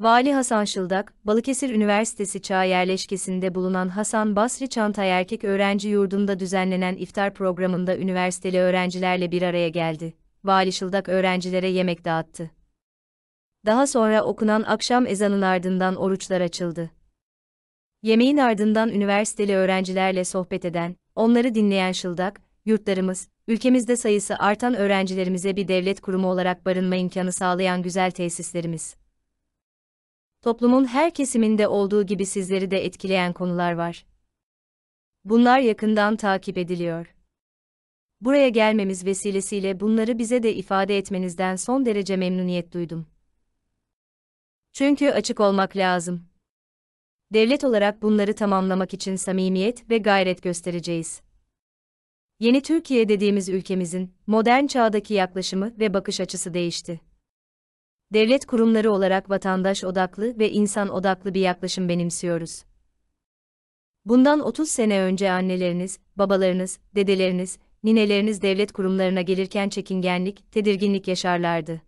Vali Hasan Şıldak, Balıkesir Üniversitesi Çağ Yerleşkesi'nde bulunan Hasan Basri Çantay Erkek Öğrenci Yurdu'nda düzenlenen iftar programında üniversiteli öğrencilerle bir araya geldi. Vali Şıldak öğrencilere yemek dağıttı. Daha sonra okunan akşam ezanın ardından oruçlar açıldı. Yemeğin ardından üniversiteli öğrencilerle sohbet eden, onları dinleyen Şıldak, yurtlarımız, ülkemizde sayısı artan öğrencilerimize bir devlet kurumu olarak barınma imkanı sağlayan güzel tesislerimiz, toplumun her kesiminde olduğu gibi sizleri de etkileyen konular var. Bunlar yakından takip ediliyor. Buraya gelmemiz vesilesiyle bunları bize de ifade etmenizden son derece memnuniyet duydum. Çünkü açık olmak lazım. Devlet olarak bunları tamamlamak için samimiyet ve gayret göstereceğiz. Yeni Türkiye dediğimiz ülkemizin modern çağdaki yaklaşımı ve bakış açısı değişti devlet kurumları olarak vatandaş odaklı ve insan odaklı bir yaklaşım benimsiyoruz. Bundan 30 sene önce anneleriniz, babalarınız, dedeleriniz, nineleriniz devlet kurumlarına gelirken çekingenlik, tedirginlik yaşarlardı.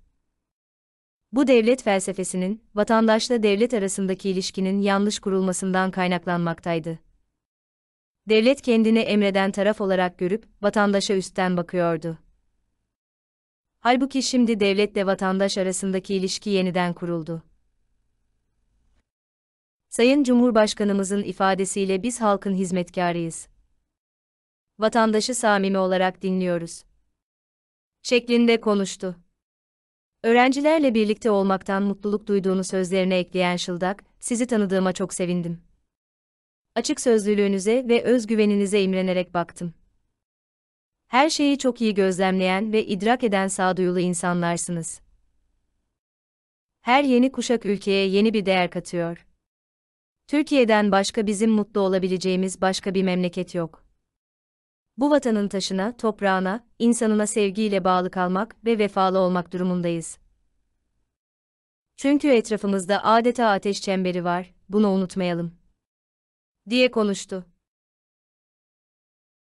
Bu devlet felsefesinin, vatandaşla devlet arasındaki ilişkinin yanlış kurulmasından kaynaklanmaktaydı. Devlet kendini emreden taraf olarak görüp, vatandaşa üstten bakıyordu. Halbuki şimdi devletle vatandaş arasındaki ilişki yeniden kuruldu. Sayın Cumhurbaşkanımızın ifadesiyle biz halkın hizmetkarıyız. Vatandaşı samimi olarak dinliyoruz. Şeklinde konuştu. Öğrencilerle birlikte olmaktan mutluluk duyduğunu sözlerine ekleyen Şıldak, sizi tanıdığıma çok sevindim. Açık sözlülüğünüze ve özgüveninize imrenerek baktım her şeyi çok iyi gözlemleyen ve idrak eden sağduyulu insanlarsınız. Her yeni kuşak ülkeye yeni bir değer katıyor. Türkiye'den başka bizim mutlu olabileceğimiz başka bir memleket yok. Bu vatanın taşına, toprağına, insanına sevgiyle bağlı kalmak ve vefalı olmak durumundayız. Çünkü etrafımızda adeta ateş çemberi var, bunu unutmayalım. diye konuştu.